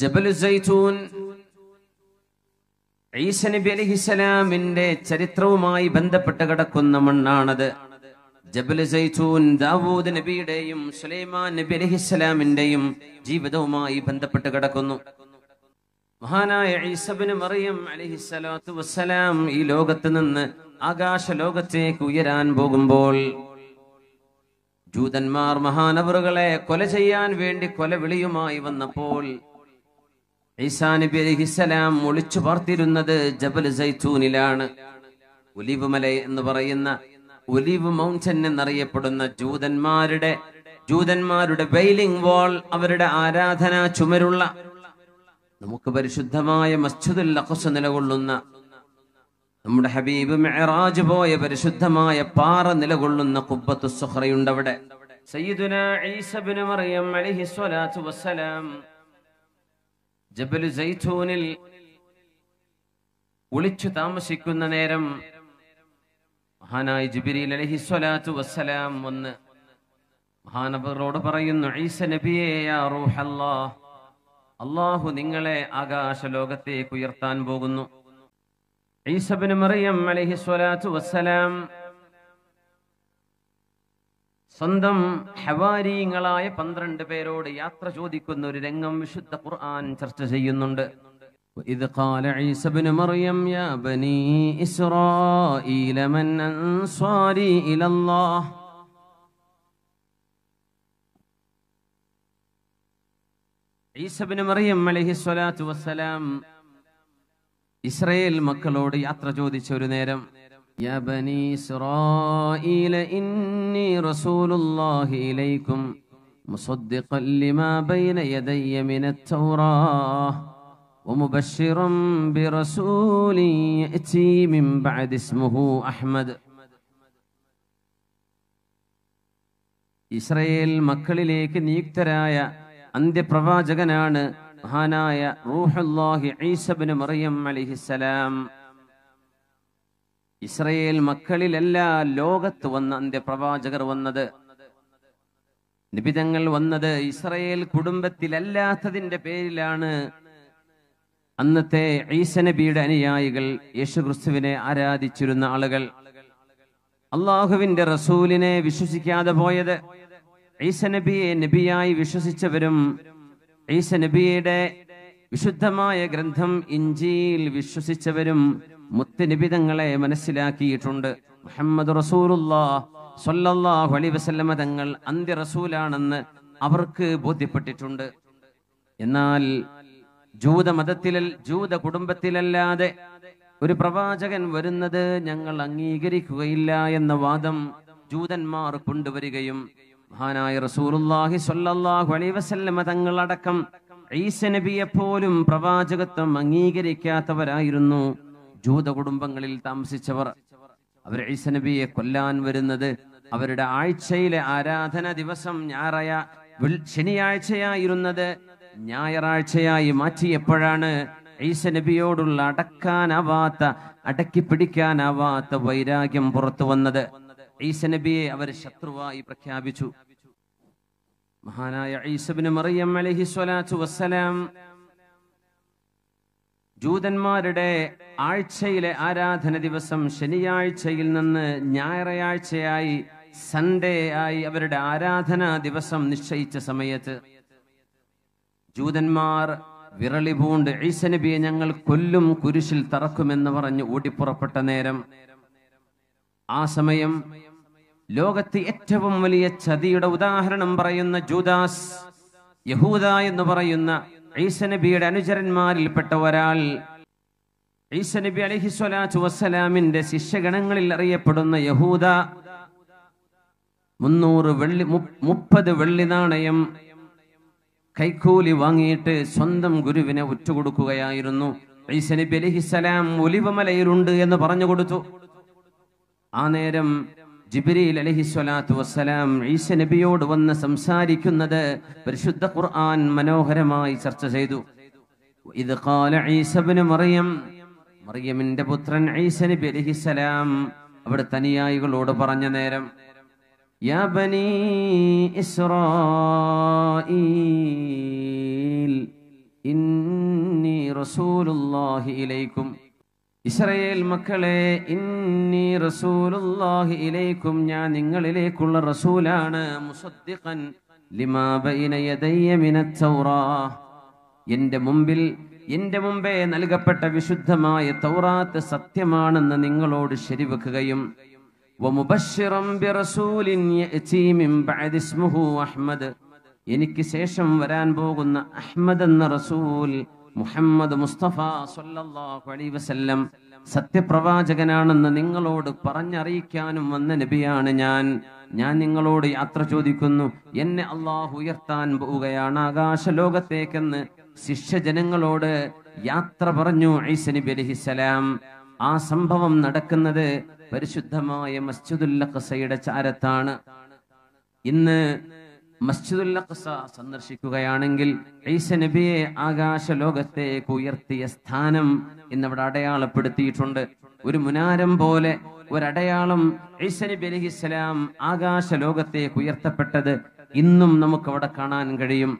ജബലുസൈത്തൂൻ ഈസ നബി അലിഹിസലാമിന്റെ ചരിത്രവുമായി ബന്ധപ്പെട്ട് കിടക്കുന്ന മണ്ണാണത് ജബലുസൈത്തൂൻ ദാവൂദ് നബിയുടെയും സുലൈമാൻ നബി അലിഹിസലാമിന്റെയും ജീവിതവുമായി ബന്ധപ്പെട്ട് കിടക്കുന്നു മഹാനായ ഈസബിന് മറിയം അലിഹിസ്സലാത്തു വസ്സലാം ഈ ലോകത്ത് നിന്ന് ആകാശ ലോകത്തേക്ക് ഉയരാൻ പോകുമ്പോൾ ജൂതന്മാർ മഹാനവറുകളെ കൊല ചെയ്യാൻ വേണ്ടി കൊലവിളിയുമായി വന്നപ്പോൾ ഈസാനബി നബി അലിഹിസലാം ഒളിച്ചു പാർത്തിരുന്നത് ജബൽ സൈത്തൂനിലാണ് ഒലിവ് മല എന്ന് പറയുന്ന ഒലിവ് മൗണ്ടൻ എന്നറിയപ്പെടുന്ന ജൂതന്മാരുടെ ജൂതന്മാരുടെ വെയിലിംഗ് വാൾ അവരുടെ ആരാധനാ ചുമരുള്ള നമുക്ക് പരിശുദ്ധമായ മസ്ജിദുൽ അഖസ് നിലകൊള്ളുന്ന നമ്മുടെ ഹബീബ് മെഹറാജ് പോയ പരിശുദ്ധമായ പാറ നിലകൊള്ളുന്ന കുബ്ബത്തു സുഹറയുണ്ടവിടെ സയ്യിദുന ഈസബിന് മറിയം അലിഹിസ്വലാത്തു വസ്സലാം ജബലു ജയ്തൂനിൽ ഒളിച്ചു താമസിക്കുന്ന നേരം മഹാനായി ജിബിരിൽ അലഹി സ്വലാത്തു വസ്സലാം വന്ന് മഹാനബറോട് പറയുന്നു ഈസ നബിയേ അള്ളാഹു നിങ്ങളെ ആകാശ ലോകത്തേക്ക് ഉയർത്താൻ പോകുന്നു ഈസബിന് മറിയം അലഹി സ്വലാത്തു വസ്സലാം സ്വന്തം ഹവാരിങ്ങളായ പന്ത്രണ്ട് പേരോട് യാത്ര ചോദിക്കുന്ന ഒരു രംഗം വിശുദ്ധ ഖുർആൻ ചർച്ച ചെയ്യുന്നുണ്ട് وإذ قال عيسى بن مريم يا بني إسرائيل من أنصاري إلى الله ഈസ ബിൻ മറിയം അലഹി വസ്സലാം ഇസ്രയേൽ മക്കളോട് യാത്ര ചോദിച്ച ഒരു നേരം يا بني إسرائيل إني رسول الله إليكم مصدقا لما بين يدي من التوراة ومبشرا برسول يأتي من بعد اسمه أحمد إسرائيل مكل نيكترايا ഇസ്രയേൽ മക്കളിലേക്ക് روح الله عيسى بن مريم عليه السلام ഇസ്രയേൽ മക്കളിലല്ല ലോകത്ത് വന്ന പ്രവാചകർ വന്നത് നിബിതങ്ങൾ വന്നത് ഇസ്രയേൽ കുടുംബത്തിലല്ലാത്തതിന്റെ പേരിലാണ് അന്നത്തെ ഈസ നബിയുടെ അനുയായികൾ യേശുക്രിസ്തുവിനെ ആരാധിച്ചിരുന്ന ആളുകൾ അള്ളാഹുവിന്റെ റസൂലിനെ വിശ്വസിക്കാതെ പോയത് ഈസ നബിയെ നബിയായി വിശ്വസിച്ചവരും ഈസ നബിയുടെ വിശുദ്ധമായ ഗ്രന്ഥം ഇഞ്ചിയിൽ വിശ്വസിച്ചവരും മുത്തനിബിതങ്ങളെ മനസ്സിലാക്കിയിട്ടുണ്ട് മുഹമ്മദ് റസൂലുല്ലാ സൊല്ലാഹു അലി വസല്ലമ തങ്ങൾ അന്ത്യ റസൂലാണെന്ന് അവർക്ക് ബോധ്യപ്പെട്ടിട്ടുണ്ട് എന്നാൽ ജൂതമതത്തിലെ ജൂത കുടുംബത്തിലല്ലാതെ ഒരു പ്രവാചകൻ വരുന്നത് ഞങ്ങൾ അംഗീകരിക്കുകയില്ല എന്ന വാദം ജൂതന്മാർ കൊണ്ടുവരികയും മഹാനായ റസൂറുല്ലാഹി സൊല്ലാഹു അലൈവസല്ലമ തങ്ങളടക്കം ഈസ നബിയെ പോലും പ്രവാചകത്വം അംഗീകരിക്കാത്തവരായിരുന്നു ജൂത കുടുംബങ്ങളിൽ താമസിച്ചവർ അവർ ഈസനബിയെ കൊല്ലാൻ വരുന്നത് അവരുടെ ആഴ്ചയിലെ ആരാധന ദിവസം ഞായറായ ശനിയാഴ്ചയായിരുന്നത് ഞായറാഴ്ചയായി മാറ്റിയപ്പോഴാണ് ഈസ നബിയോടുള്ള അടക്കാനാവാത്ത അടക്കി പിടിക്കാനാവാത്ത വൈരാഗ്യം പുറത്തു വന്നത് ഈസ നബിയെ അവർ ശത്രുവായി പ്രഖ്യാപിച്ചു മഹാനായ ഈസബിന് മറിയം അലഹി സ്വലാത്തു വസ്സലാം ജൂതന്മാരുടെ ആഴ്ചയിലെ ആരാധന ദിവസം ശനിയാഴ്ചയിൽ നിന്ന് ഞായറാഴ്ചയായി സൺഡേ ആയി അവരുടെ ആരാധനാ ദിവസം നിശ്ചയിച്ച സമയത്ത് ജൂതന്മാർ വിരളി പൂണ്ട് ഈശനബിയെ ഞങ്ങൾ കൊല്ലും കുരിശിൽ തറക്കുമെന്ന് പറഞ്ഞ് ഓടിപ്പുറപ്പെട്ട നേരം ആ സമയം ലോകത്തെ ഏറ്റവും വലിയ ചതിയുടെ ഉദാഹരണം പറയുന്ന ജൂദാസ് യഹൂദ എന്ന് പറയുന്ന ഈസ നബിയുടെ അനുചരന്മാരിൽപ്പെട്ട ഒരാൾ ഈസ നബി അലഹിസ്വലാത്തു വസ്സലാമിന്റെ ശിഷ്യഗണങ്ങളിൽ അറിയപ്പെടുന്ന യഹൂദ മുന്നൂറ് വെള്ളി മുപ്പത് വെള്ളി നാണയം കൈക്കൂലി വാങ്ങിയിട്ട് സ്വന്തം ഗുരുവിനെ ഉറ്റുകൊടുക്കുകയായിരുന്നു ഈസ നബി അലഹിസ്സലാം ഒലിവമലയിലുണ്ട് എന്ന് പറഞ്ഞു കൊടുത്തു ആ നേരം ജിബിരിയിൽ അലഹിസ്വലാത്തു വസ്സലാം ഈശ നബിയോട് വന്ന് സംസാരിക്കുന്നത് പരിശുദ്ധ ഖുർആൻ മനോഹരമായി ചർച്ച ചെയ്തു ഇത് കാല ഈസബിന് മറിയം മറിയമിന്റെ പുത്രൻ ഈസ നബി അലഹിസ്സലാം അവിടെ തനിയായികളോട് പറഞ്ഞ നേരം യാ ബനി ഇസ്രായീൽ ഇന്നി റസൂലുള്ളാഹി ഇലൈക്കും ഇസ്രയേൽ മക്കളെ ഇന്നി റസൂലുല്ലാഹി ഇലൈക്കും ഞാൻ നിങ്ങളിലേക്കുള്ള റസൂലാണ് മുസദ്ദിഖൻ ലിമാ ബൈന യദയ്യ മിന തൗറാ എൻ്റെ മുമ്പിൽ എൻ്റെ മുമ്പേ നൽകപ്പെട്ട വിശുദ്ധമായ തൗറാത്ത് സത്യമാണെന്ന് നിങ്ങളോട് ശരിവെക്കുകയും എനിക്ക് ശേഷം വരാൻ പോകുന്ന അഹ്മദ് എന്ന റസൂൽ മുഹമ്മദ് മുസ്തഫ സല്ലല്ലാഹു അലൈഹി വസല്ലം സത്യപ്രവാചകനാണെന്ന് നിങ്ങളോട് പറഞ്ഞറിയിക്കാനും വന്ന നബിയാണ് ഞാൻ ഞാൻ നിങ്ങളോട് യാത്ര ചോദിക്കുന്നു എന്നെ അള്ളാഹു ഉയർത്താൻ പോവുകയാണ് ആകാശ ലോകത്തേക്കെന്ന് ശിഷ്യ ജനങ്ങളോട് യാത്ര പറഞ്ഞു ഐസനബി അലഹിസലാം ആ സംഭവം നടക്കുന്നത് പരിശുദ്ധമായ മസ്ജിദുൽ കസയുടെ ചാരത്താണ് ഇന്ന് മസ്ജിദുൽ അഖ്സ സന്ദർശിക്കുകയാണെങ്കിൽ ഈസ നബിയെ ആകാശ ലോകത്തേക്ക് ഉയർത്തിയ സ്ഥാനം ഇന്നവിടെ അടയാളപ്പെടുത്തിയിട്ടുണ്ട് ഒരു മുനാരം പോലെ ഒരടയാളം ഈസ നബി ഇസ്ലാം ആകാശ ലോകത്തേക്ക് ഉയർത്തപ്പെട്ടത് ഇന്നും അവിടെ കാണാൻ കഴിയും